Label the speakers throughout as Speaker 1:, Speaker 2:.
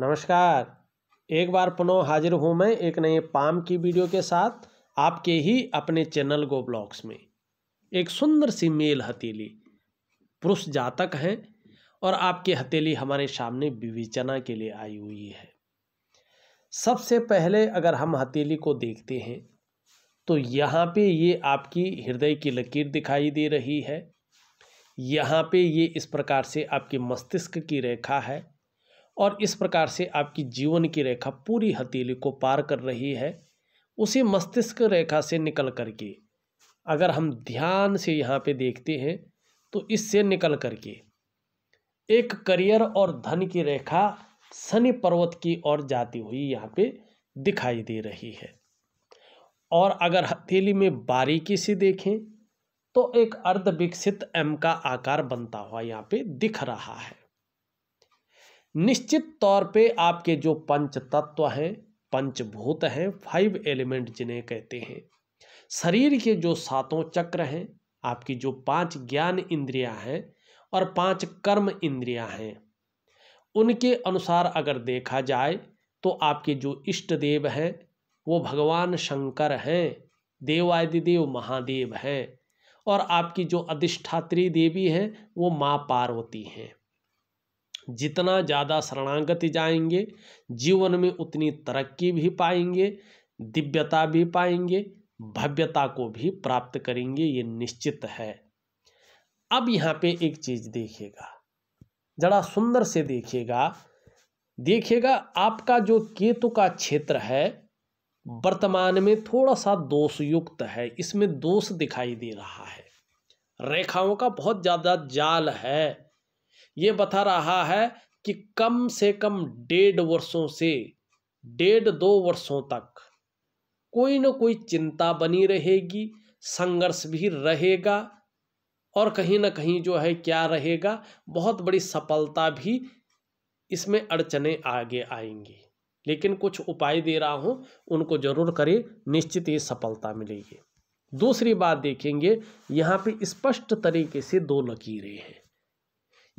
Speaker 1: नमस्कार एक बार पुनः हाजिर हूँ मैं एक नए पाम की वीडियो के साथ आपके ही अपने चैनल गो ब्लॉग्स में एक सुंदर सी मेल हथेली पुरुष जातक हैं और आपकी हथेली हमारे सामने विवेचना के लिए आई हुई है सबसे पहले अगर हम हथेली को देखते हैं तो यहाँ पे ये आपकी हृदय की लकीर दिखाई दे रही है यहाँ पे ये इस प्रकार से आपके मस्तिष्क की रेखा है और इस प्रकार से आपकी जीवन की रेखा पूरी हथेली को पार कर रही है उसी मस्तिष्क रेखा से निकल करके अगर हम ध्यान से यहाँ पे देखते हैं तो इससे निकल करके एक करियर और धन की रेखा शनि पर्वत की ओर जाती हुई यहाँ पे दिखाई दे रही है और अगर हथेली में बारीकी से देखें तो एक अर्ध विकसित एम का आकार बनता हुआ यहाँ पे दिख रहा है निश्चित तौर पे आपके जो पंच तत्व हैं पंचभूत हैं फाइव एलिमेंट जिन्हें कहते हैं शरीर के जो सातों चक्र हैं आपकी जो पांच ज्ञान इंद्रियां हैं और पांच कर्म इंद्रियां हैं उनके अनुसार अगर देखा जाए तो आपके जो इष्ट देव हैं वो भगवान शंकर हैं देवादिदेव महादेव हैं और आपकी जो अधिष्ठात्री देवी हैं वो माँ पार्वती हैं जितना ज़्यादा शरणागति जाएंगे जीवन में उतनी तरक्की भी पाएंगे दिव्यता भी पाएंगे भव्यता को भी प्राप्त करेंगे ये निश्चित है अब यहाँ पे एक चीज़ देखिएगा जरा सुंदर से देखिएगा देखिएगा आपका जो केतु का क्षेत्र है वर्तमान में थोड़ा सा दोषयुक्त है इसमें दोष दिखाई दे रहा है रेखाओं का बहुत ज़्यादा जाल है ये बता रहा है कि कम से कम डेढ़ वर्षों से डेढ़ दो वर्षों तक कोई ना कोई चिंता बनी रहेगी संघर्ष भी रहेगा और कहीं ना कहीं जो है क्या रहेगा बहुत बड़ी सफलता भी इसमें अड़चने आगे आएंगी लेकिन कुछ उपाय दे रहा हूँ उनको जरूर करें निश्चित ही सफलता मिलेगी दूसरी बात देखेंगे यहाँ पे स्पष्ट तरीके से दो लकीरें हैं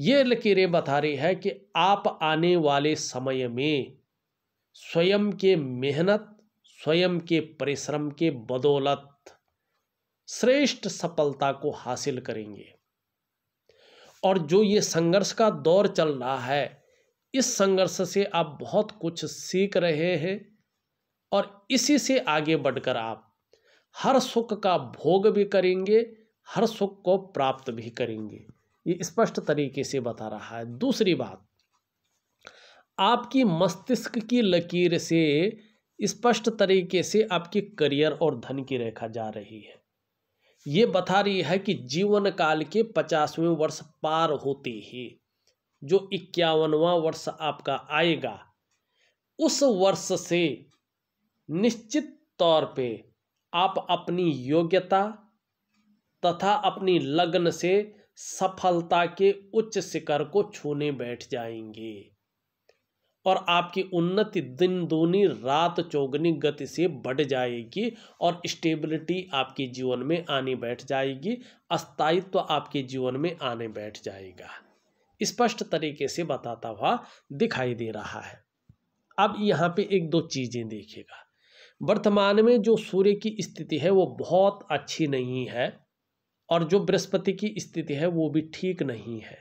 Speaker 1: ये लकीरें बता रही है कि आप आने वाले समय में स्वयं के मेहनत स्वयं के परिश्रम के बदौलत श्रेष्ठ सफलता को हासिल करेंगे और जो ये संघर्ष का दौर चल रहा है इस संघर्ष से आप बहुत कुछ सीख रहे हैं और इसी से आगे बढ़कर आप हर सुख का भोग भी करेंगे हर सुख को प्राप्त भी करेंगे ये स्पष्ट तरीके से बता रहा है दूसरी बात आपकी मस्तिष्क की लकीर से स्पष्ट तरीके से आपके करियर और धन की रेखा जा रही है ये बता रही है कि जीवन काल के पचासवें वर्ष पार होते ही जो इक्यावनवा वर्ष आपका आएगा उस वर्ष से निश्चित तौर पे आप अपनी योग्यता तथा अपनी लगन से सफलता के उच्च शिखर को छूने बैठ जाएंगे और आपकी उन्नति दिन दूनी रात चौगनी गति से बढ़ जाएगी और स्टेबिलिटी आपके जीवन में आने बैठ जाएगी अस्थायित्व तो आपके जीवन में आने बैठ जाएगा स्पष्ट तरीके से बताता हुआ दिखाई दे रहा है अब यहाँ पे एक दो चीज़ें देखिएगा वर्तमान में जो सूर्य की स्थिति है वो बहुत अच्छी नहीं है और जो बृहस्पति की स्थिति है वो भी ठीक नहीं है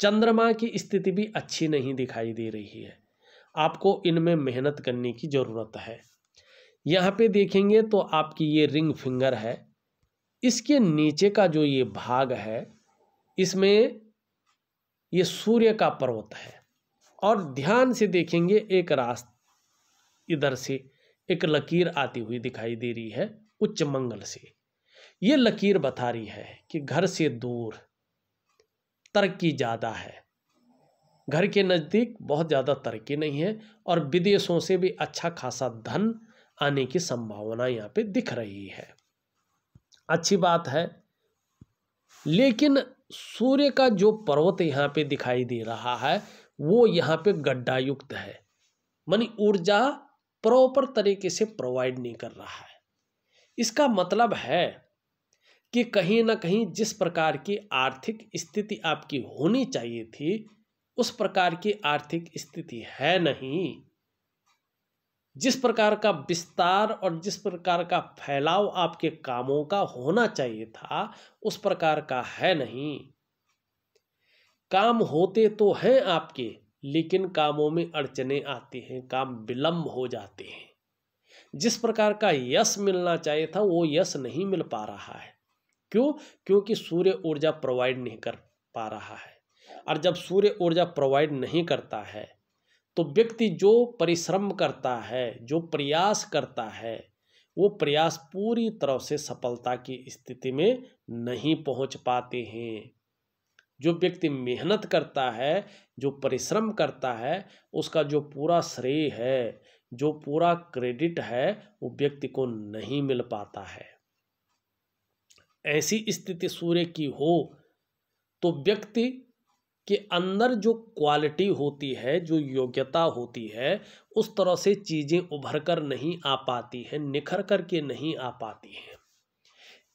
Speaker 1: चंद्रमा की स्थिति भी अच्छी नहीं दिखाई दे रही है आपको इनमें मेहनत करने की ज़रूरत है यहाँ पे देखेंगे तो आपकी ये रिंग फिंगर है इसके नीचे का जो ये भाग है इसमें ये सूर्य का पर्वत है और ध्यान से देखेंगे एक रास्त इधर से एक लकीर आती हुई दिखाई दे रही है उच्च मंगल से ये लकीर बता रही है कि घर से दूर तरक्की ज़्यादा है घर के नज़दीक बहुत ज़्यादा तरक्की नहीं है और विदेशों से भी अच्छा खासा धन आने की संभावना यहाँ पे दिख रही है अच्छी बात है लेकिन सूर्य का जो पर्वत यहाँ पे दिखाई दे रहा है वो यहाँ पे गड्ढा युक्त है मानी ऊर्जा प्रॉपर तरीके से प्रोवाइड नहीं कर रहा है इसका मतलब है कि कहीं ना कहीं जिस प्रकार की आर्थिक स्थिति आपकी होनी चाहिए थी उस प्रकार की आर्थिक स्थिति है नहीं जिस प्रकार का विस्तार और जिस प्रकार का फैलाव आपके कामों का होना चाहिए था उस प्रकार का है नहीं काम होते तो हैं आपके लेकिन कामों में अड़चने आती हैं काम विलंब हो जाते हैं जिस प्रकार का यश मिलना चाहिए था वो यश नहीं मिल पा रहा है क्यों क्योंकि सूर्य ऊर्जा प्रोवाइड नहीं कर पा रहा है और जब सूर्य ऊर्जा प्रोवाइड नहीं करता है तो व्यक्ति जो परिश्रम करता है जो प्रयास करता है वो प्रयास पूरी तरह से सफलता की स्थिति में नहीं पहुंच पाते हैं जो व्यक्ति मेहनत करता है जो परिश्रम करता है उसका जो पूरा श्रेय है जो पूरा क्रेडिट है वो व्यक्ति को नहीं मिल पाता है ऐसी स्थिति सूर्य की हो तो व्यक्ति के अंदर जो क्वालिटी होती है जो योग्यता होती है उस तरह से चीज़ें उभर कर नहीं आ पाती हैं निखर कर के नहीं आ पाती हैं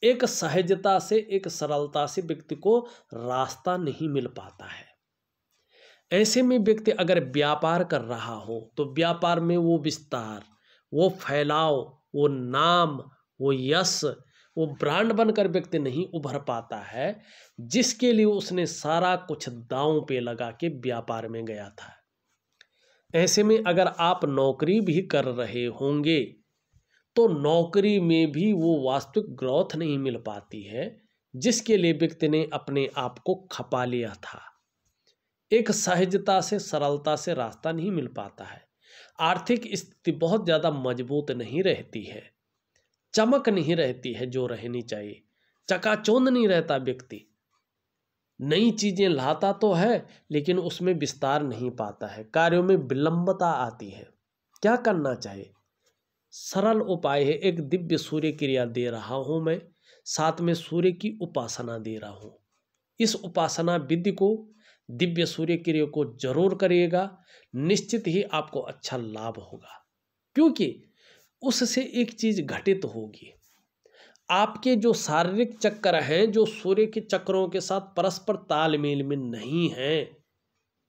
Speaker 1: एक सहजता से एक सरलता से व्यक्ति को रास्ता नहीं मिल पाता है ऐसे में व्यक्ति अगर व्यापार कर रहा हो तो व्यापार में वो विस्तार वो फैलाव वो नाम वो यश वो ब्रांड बनकर व्यक्ति नहीं उभर पाता है जिसके लिए उसने सारा कुछ दाव पे लगा के व्यापार में गया था ऐसे में अगर आप नौकरी भी कर रहे होंगे तो नौकरी में भी वो वास्तविक ग्रोथ नहीं मिल पाती है जिसके लिए व्यक्ति ने अपने आप को खपा लिया था एक सहजता से सरलता से रास्ता नहीं मिल पाता है आर्थिक स्थिति बहुत ज़्यादा मजबूत नहीं रहती है चमक नहीं रहती है जो रहनी चाहिए चकाचौंध नहीं रहता व्यक्ति नई चीज़ें लाता तो है लेकिन उसमें विस्तार नहीं पाता है कार्यों में विलंबता आती है क्या करना चाहिए सरल उपाय है एक दिव्य सूर्य क्रिया दे रहा हूं मैं साथ में सूर्य की उपासना दे रहा हूं इस उपासना विधि को दिव्य सूर्य क्रिया को जरूर करिएगा निश्चित ही आपको अच्छा लाभ होगा क्योंकि उससे एक चीज़ घटित होगी आपके जो शारीरिक चक्कर हैं जो सूर्य के चक्रों के साथ परस्पर तालमेल में नहीं हैं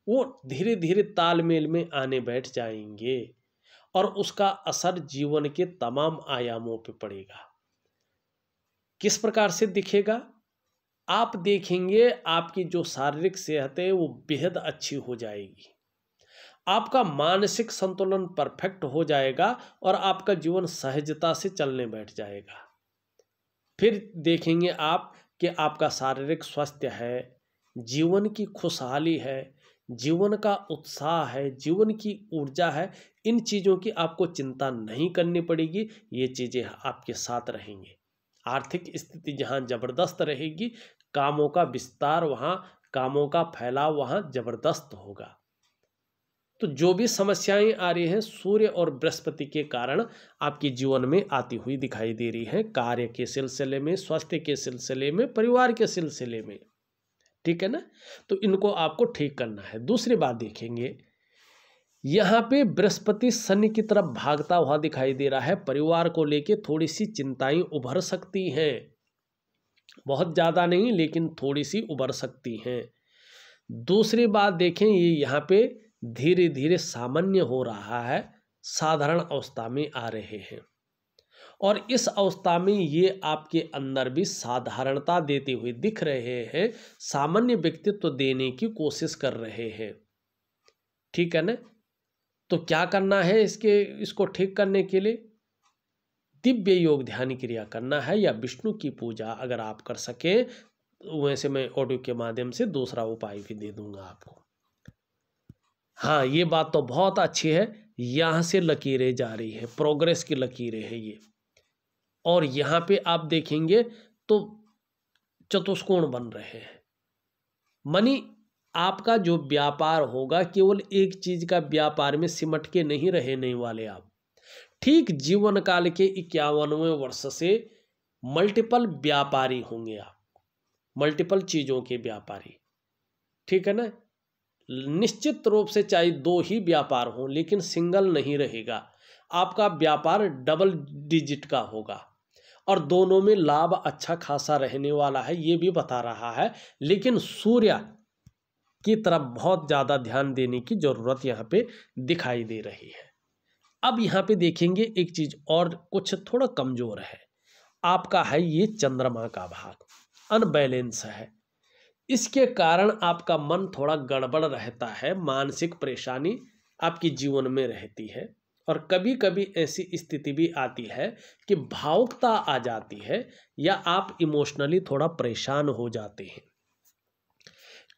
Speaker 1: वो धीरे धीरे तालमेल में आने बैठ जाएंगे और उसका असर जीवन के तमाम आयामों पे पड़ेगा किस प्रकार से दिखेगा आप देखेंगे आपकी जो शारीरिक सेहत है वो बेहद अच्छी हो जाएगी आपका मानसिक संतुलन परफेक्ट हो जाएगा और आपका जीवन सहजता से चलने बैठ जाएगा फिर देखेंगे आप कि आपका शारीरिक स्वास्थ्य है जीवन की खुशहाली है जीवन का उत्साह है जीवन की ऊर्जा है इन चीज़ों की आपको चिंता नहीं करनी पड़ेगी ये चीज़ें आपके साथ रहेंगी आर्थिक स्थिति जहाँ ज़बरदस्त रहेगी कामों का विस्तार वहाँ कामों का फैलाव वहाँ ज़बरदस्त होगा तो जो भी समस्याएं आ रही हैं सूर्य और बृहस्पति के कारण आपके जीवन में आती हुई दिखाई दे रही है कार्य के सिलसिले में स्वास्थ्य के सिलसिले में परिवार के सिलसिले में ठीक है ना तो इनको आपको ठीक करना है दूसरी बात देखेंगे यहाँ पे बृहस्पति शनि की तरफ भागता हुआ दिखाई दे रहा है परिवार को लेके थोड़ी सी चिंताएं उभर सकती हैं बहुत ज़्यादा नहीं लेकिन थोड़ी सी उभर सकती हैं दूसरी बात देखें ये यहाँ पे धीरे धीरे सामान्य हो रहा है साधारण अवस्था में आ रहे हैं और इस अवस्था में ये आपके अंदर भी साधारणता देते हुए दिख रहे हैं सामान्य व्यक्तित्व देने की कोशिश कर रहे हैं ठीक है ना तो क्या करना है इसके इसको ठीक करने के लिए दिव्य योग ध्यान क्रिया करना है या विष्णु की पूजा अगर आप कर सकें वैसे मैं ऑडियो के माध्यम से दूसरा उपाय भी दे दूंगा आपको हाँ ये बात तो बहुत अच्छी है यहाँ से लकीरें जा रही है प्रोग्रेस की लकीरें हैं ये और यहाँ पे आप देखेंगे तो चतुष्कोण बन रहे हैं मनी आपका जो व्यापार होगा केवल एक चीज का व्यापार में सिमट के नहीं रहने वाले आप ठीक जीवन काल के इक्यावनवें वर्ष से मल्टीपल व्यापारी होंगे आप मल्टीपल चीज़ों के व्यापारी ठीक है ना निश्चित रूप से चाहे दो ही व्यापार हो लेकिन सिंगल नहीं रहेगा आपका व्यापार डबल डिजिट का होगा और दोनों में लाभ अच्छा खासा रहने वाला है ये भी बता रहा है लेकिन सूर्य की तरफ बहुत ज़्यादा ध्यान देने की ज़रूरत यहाँ पे दिखाई दे रही है अब यहाँ पे देखेंगे एक चीज़ और कुछ थोड़ा कमज़ोर है आपका है ये चंद्रमा का भाग अनबैलेंस है इसके कारण आपका मन थोड़ा गड़बड़ रहता है मानसिक परेशानी आपकी जीवन में रहती है और कभी कभी ऐसी स्थिति भी आती है कि भावुकता आ जाती है या आप इमोशनली थोड़ा परेशान हो जाते हैं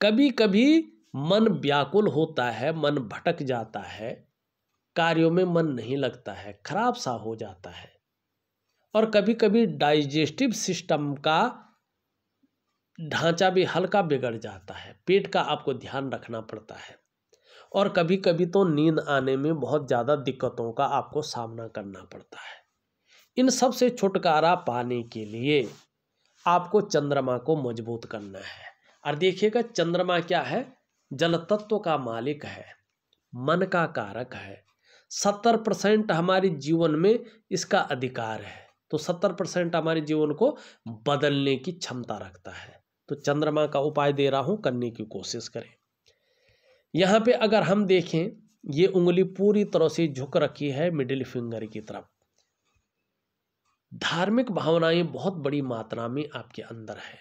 Speaker 1: कभी कभी मन व्याकुल होता है मन भटक जाता है कार्यों में मन नहीं लगता है खराब सा हो जाता है और कभी कभी डाइजेस्टिव सिस्टम का ढांचा भी हल्का बिगड़ जाता है पेट का आपको ध्यान रखना पड़ता है और कभी कभी तो नींद आने में बहुत ज़्यादा दिक्कतों का आपको सामना करना पड़ता है इन सब से छुटकारा पाने के लिए आपको चंद्रमा को मजबूत करना है और देखिएगा चंद्रमा क्या है जल तत्व का मालिक है मन का कारक है सत्तर परसेंट हमारे जीवन में इसका अधिकार है तो सत्तर परसेंट हमारे जीवन को बदलने की क्षमता रखता है तो चंद्रमा का उपाय दे रहा हूं करने की कोशिश करें यहां पे अगर हम देखें ये उंगली पूरी तरह से झुक रखी है मिडिल फिंगर की तरफ धार्मिक भावनाएं बहुत बड़ी मात्रा में आपके अंदर है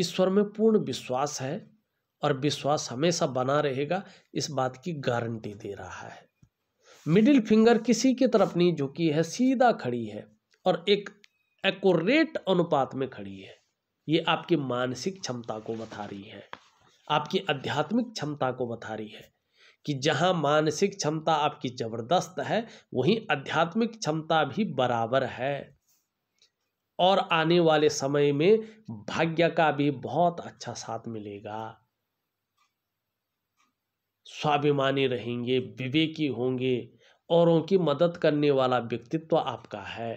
Speaker 1: ईश्वर में पूर्ण विश्वास है और विश्वास हमेशा बना रहेगा इस बात की गारंटी दे रहा है मिडिल फिंगर किसी की तरफ नहीं झुकी है सीधा खड़ी है और एक एकट अनुपात में खड़ी है ये आपकी मानसिक क्षमता को बता रही है आपकी आध्यात्मिक क्षमता को बता रही है कि जहाँ मानसिक क्षमता आपकी जबरदस्त है वहीं आध्यात्मिक क्षमता भी बराबर है और आने वाले समय में भाग्य का भी बहुत अच्छा साथ मिलेगा स्वाभिमानी रहेंगे विवेकी होंगे औरों की मदद करने वाला व्यक्तित्व आपका है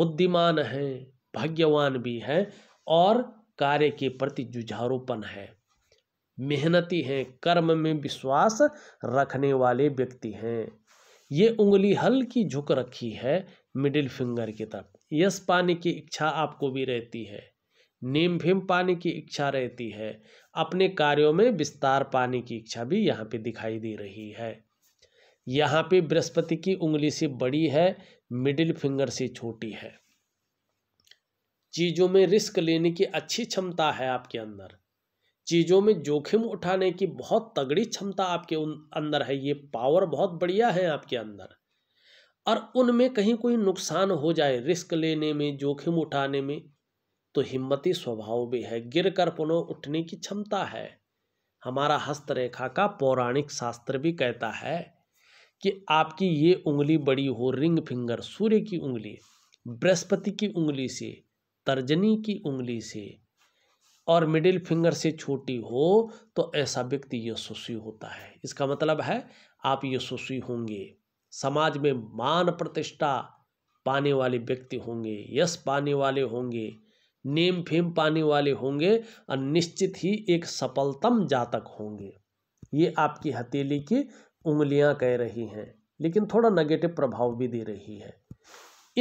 Speaker 1: बुद्धिमान है भाग्यवान भी है और कार्य के प्रति जुझारूपन है मेहनती हैं कर्म में विश्वास रखने वाले व्यक्ति हैं ये उंगली हल्की झुक रखी है मिडिल फिंगर की तरफ यश पाने की इच्छा आपको भी रहती है नीम फेम पाने की इच्छा रहती है अपने कार्यों में विस्तार पाने की इच्छा भी यहाँ पे दिखाई दे रही है यहाँ पे बृहस्पति की उंगली से बड़ी है मिडिल फिंगर से छोटी है चीज़ों में रिस्क लेने की अच्छी क्षमता है आपके अंदर चीज़ों में जोखिम उठाने की बहुत तगड़ी क्षमता आपके अंदर है ये पावर बहुत बढ़िया है आपके अंदर और उनमें कहीं कोई नुकसान हो जाए रिस्क लेने में जोखिम उठाने में तो हिम्मती स्वभाव भी है गिर कर पुनः उठने की क्षमता है हमारा हस्तरेखा का पौराणिक शास्त्र भी कहता है कि आपकी ये उंगली बड़ी हो रिंग फिंगर सूर्य की उंगली बृहस्पति की उंगली से तर्जनी की उंगली से और मिडिल फिंगर से छोटी हो तो ऐसा व्यक्ति यशस्वी होता है इसका मतलब है आप यशस्वी होंगे समाज में मान प्रतिष्ठा पाने वाले व्यक्ति होंगे यश पाने वाले होंगे नेम फेम पाने वाले होंगे और निश्चित ही एक सफलतम जातक होंगे ये आपकी हथेली की उंगलियां कह रही हैं लेकिन थोड़ा नेगेटिव प्रभाव भी दे रही है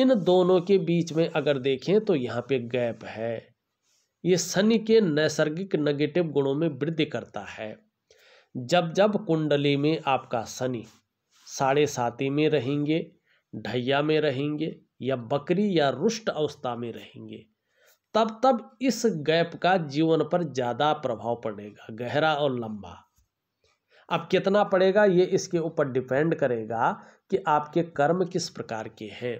Speaker 1: इन दोनों के बीच में अगर देखें तो यहाँ पे गैप है ये शनि के नैसर्गिक नेगेटिव गुणों में वृद्धि करता है जब जब कुंडली में आपका शनि साढ़े साती में रहेंगे ढैया में रहेंगे या बकरी या रुष्ट अवस्था में रहेंगे तब तब इस गैप का जीवन पर ज़्यादा प्रभाव पड़ेगा गहरा और लंबा अब कितना पड़ेगा ये इसके ऊपर डिपेंड करेगा कि आपके कर्म किस प्रकार के हैं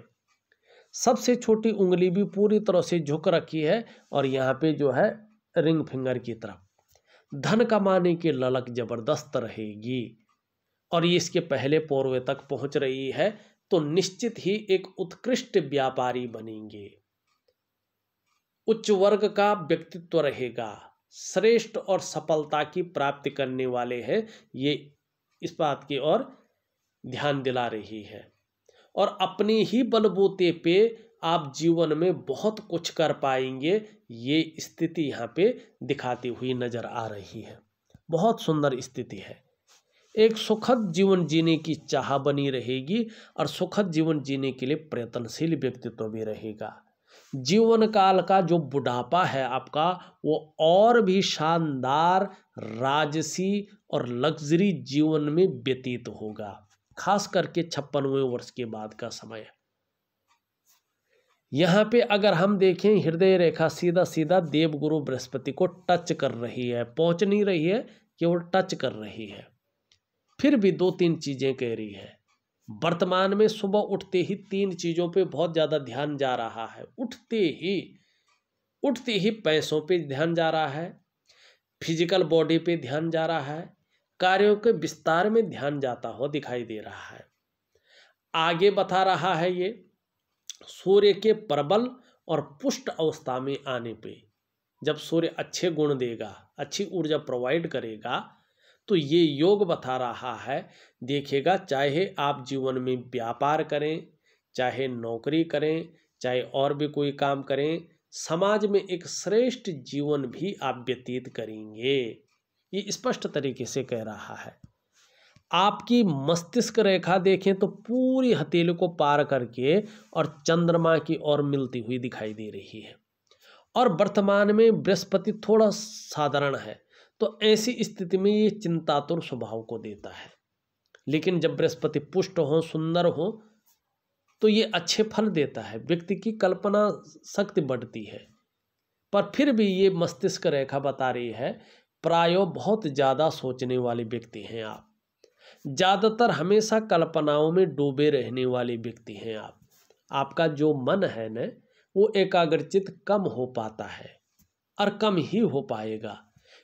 Speaker 1: सबसे छोटी उंगली भी पूरी तरह से झुक रखी है और यहाँ पे जो है रिंग फिंगर की तरफ धन कमाने की ललक जबरदस्त रहेगी और ये इसके पहले पौर्वे तक पहुँच रही है तो निश्चित ही एक उत्कृष्ट व्यापारी बनेंगे उच्च वर्ग का व्यक्तित्व रहेगा श्रेष्ठ और सफलता की प्राप्ति करने वाले हैं ये इस बात की ओर ध्यान दिला रही है और अपने ही बलबूते पे आप जीवन में बहुत कुछ कर पाएंगे ये स्थिति यहाँ पे दिखाती हुई नज़र आ रही है बहुत सुंदर स्थिति है एक सुखद जीवन जीने की चाह बनी रहेगी और सुखद जीवन जीने के लिए प्रयत्नशील व्यक्तित्व भी रहेगा जीवन काल का जो बुढ़ापा है आपका वो और भी शानदार राजसी और लग्जरी जीवन में व्यतीत होगा खास करके छप्पनवें वर्ष के बाद का समय यहाँ पे अगर हम देखें हृदय रेखा सीधा सीधा देवगुरु बृहस्पति को टच कर रही है पहुँच नहीं रही है केवल टच कर रही है फिर भी दो तीन चीज़ें कह रही है वर्तमान में सुबह उठते ही तीन चीज़ों पे बहुत ज़्यादा ध्यान जा रहा है उठते ही उठते ही पैसों पे ध्यान जा रहा है फिजिकल बॉडी पे ध्यान जा रहा है कार्यों के विस्तार में ध्यान जाता हुआ दिखाई दे रहा है आगे बता रहा है ये सूर्य के प्रबल और पुष्ट अवस्था में आने पे जब सूर्य अच्छे गुण देगा अच्छी ऊर्जा प्रोवाइड करेगा तो ये योग बता रहा है देखेगा चाहे आप जीवन में व्यापार करें चाहे नौकरी करें चाहे और भी कोई काम करें समाज में एक श्रेष्ठ जीवन भी आप व्यतीत करेंगे ये स्पष्ट तरीके से कह रहा है आपकी मस्तिष्क रेखा देखें तो पूरी हथेली को पार करके और चंद्रमा की ओर मिलती हुई दिखाई दे रही है और वर्तमान में बृहस्पति थोड़ा साधारण है तो ऐसी स्थिति में ये चिंतातुर स्वभाव को देता है लेकिन जब बृहस्पति पुष्ट हो सुंदर हो तो ये अच्छे फल देता है व्यक्ति की कल्पना शक्ति बढ़ती है पर फिर भी ये मस्तिष्क रेखा बता रही है प्रायो बहुत ज़्यादा सोचने वाले व्यक्ति हैं आप ज़्यादातर हमेशा कल्पनाओं में डूबे रहने वाले व्यक्ति हैं आप आपका जो मन है न वो एकाग्रचित कम हो पाता है और कम ही हो पाएगा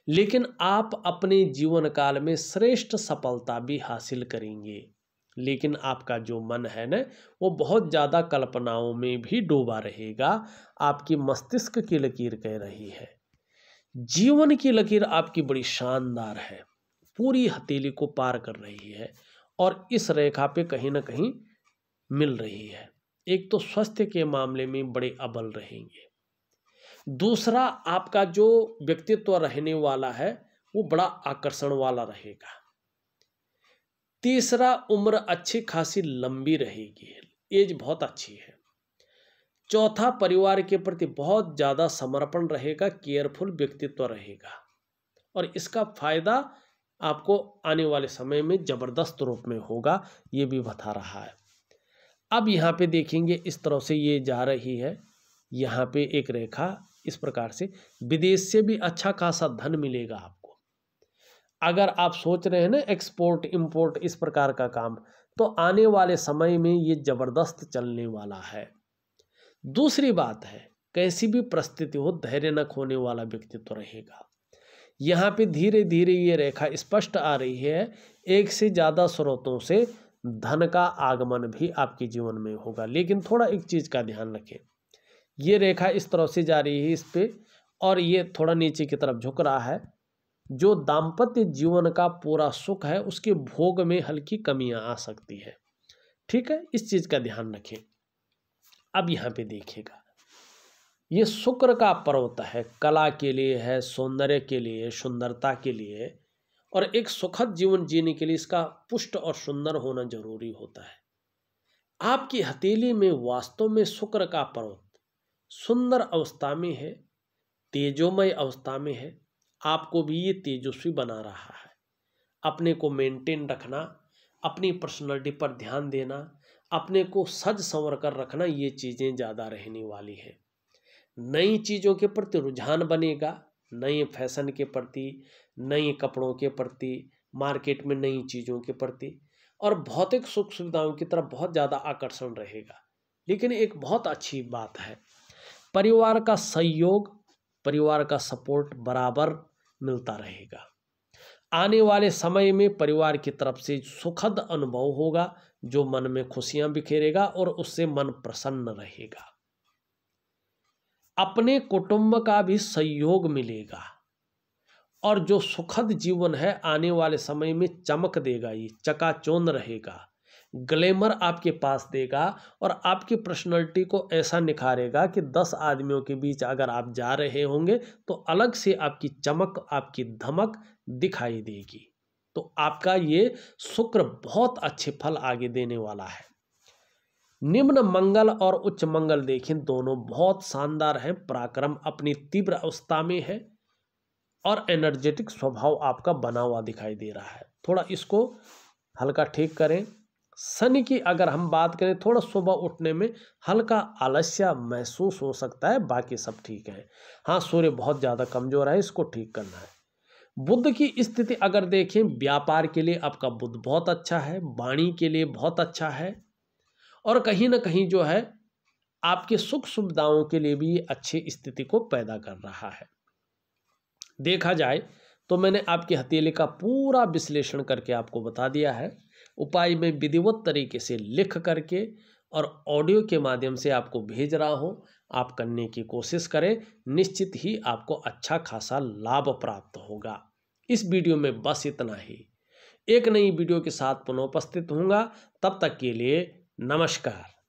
Speaker 1: लेकिन आप अपने जीवन काल में श्रेष्ठ सफलता भी हासिल करेंगे लेकिन आपका जो मन है न वो बहुत ज़्यादा कल्पनाओं में भी डूबा रहेगा आपकी मस्तिष्क की लकीर कह रही है जीवन की लकीर आपकी बड़ी शानदार है पूरी हथेली को पार कर रही है और इस रेखा पे कहीं ना कहीं मिल रही है एक तो स्वास्थ्य के मामले में बड़े अबल रहेंगे दूसरा आपका जो व्यक्तित्व रहने वाला है वो बड़ा आकर्षण वाला रहेगा तीसरा उम्र अच्छी खासी लंबी रहेगी एज बहुत अच्छी है चौथा परिवार के प्रति बहुत ज़्यादा समर्पण रहेगा केयरफुल व्यक्तित्व रहेगा और इसका फायदा आपको आने वाले समय में ज़बरदस्त रूप में होगा ये भी बता रहा है अब यहाँ पे देखेंगे इस तरह से ये जा रही है यहाँ पे एक रेखा इस प्रकार से विदेश से भी अच्छा खासा धन मिलेगा आपको अगर आप सोच रहे हैं ना एक्सपोर्ट इम्पोर्ट इस प्रकार का काम तो आने वाले समय में ये ज़बरदस्त चलने वाला है दूसरी बात है कैसी भी परिस्थिति हो धैर्य न खोने वाला व्यक्तित्व तो रहेगा यहाँ पे धीरे धीरे ये रेखा स्पष्ट आ रही है एक से ज़्यादा स्रोतों से धन का आगमन भी आपके जीवन में होगा लेकिन थोड़ा एक चीज़ का ध्यान रखें ये रेखा इस तरह से जा रही है इस पर और ये थोड़ा नीचे की तरफ झुक रहा है जो दाम्पत्य जीवन का पूरा सुख है उसके भोग में हल्की कमियां आ सकती है ठीक है इस चीज़ का ध्यान रखें अब यहाँ पे देखिएगा ये शुक्र का पर्वत है कला के लिए है सौंदर्य के लिए सुंदरता के लिए और एक सुखद जीवन जीने के लिए इसका पुष्ट और सुंदर होना जरूरी होता है आपकी हथेली में वास्तव में शुक्र का पर्वत सुंदर अवस्था में है तेजोमय अवस्था में है आपको भी ये तेजस्वी बना रहा है अपने को मेंटेन रखना अपनी पर्सनलिटी पर ध्यान देना अपने को सज संवर कर रखना ये चीज़ें ज़्यादा रहने वाली हैं नई चीज़ों के प्रति रुझान बनेगा नए फैशन के प्रति नए कपड़ों के प्रति मार्केट में नई चीज़ों के प्रति और भौतिक सुख सुविधाओं की तरफ बहुत ज़्यादा आकर्षण रहेगा लेकिन एक बहुत अच्छी बात है परिवार का सहयोग परिवार का सपोर्ट बराबर मिलता रहेगा आने वाले समय में परिवार की तरफ से सुखद अनुभव होगा जो मन में खुशियां बिखेरेगा और उससे मन प्रसन्न रहेगा अपने कुटुंब का भी सहयोग मिलेगा और जो सुखद जीवन है आने वाले समय में चमक देगा ये चकाचौंध रहेगा ग्लैमर आपके पास देगा और आपकी पर्सनैलिटी को ऐसा निखारेगा कि दस आदमियों के बीच अगर आप जा रहे होंगे तो अलग से आपकी चमक आपकी धमक दिखाई देगी तो आपका ये शुक्र बहुत अच्छे फल आगे देने वाला है निम्न मंगल और उच्च मंगल देखें दोनों बहुत शानदार हैं पराक्रम अपनी तीव्र अवस्था में है और एनर्जेटिक स्वभाव आपका बना हुआ दिखाई दे रहा है थोड़ा इसको हल्का ठीक करें शनि की अगर हम बात करें थोड़ा सुबह उठने में हल्का आलस्य महसूस हो सकता है बाकी सब ठीक है हाँ सूर्य बहुत ज़्यादा कमजोर है इसको ठीक करना है बुद्ध की स्थिति अगर देखें व्यापार के लिए आपका बुद्ध बहुत अच्छा है वाणी के लिए बहुत अच्छा है और कहीं ना कहीं जो है आपके सुख सुविधाओं के लिए भी अच्छी स्थिति को पैदा कर रहा है देखा जाए तो मैंने आपके हथेली का पूरा विश्लेषण करके आपको बता दिया है उपाय में विधिवत तरीके से लिख करके और ऑडियो के माध्यम से आपको भेज रहा हूँ आप करने की कोशिश करें निश्चित ही आपको अच्छा खासा लाभ प्राप्त होगा इस वीडियो में बस इतना ही एक नई वीडियो के साथ पुनः उपस्थित होऊंगा तब तक के लिए नमस्कार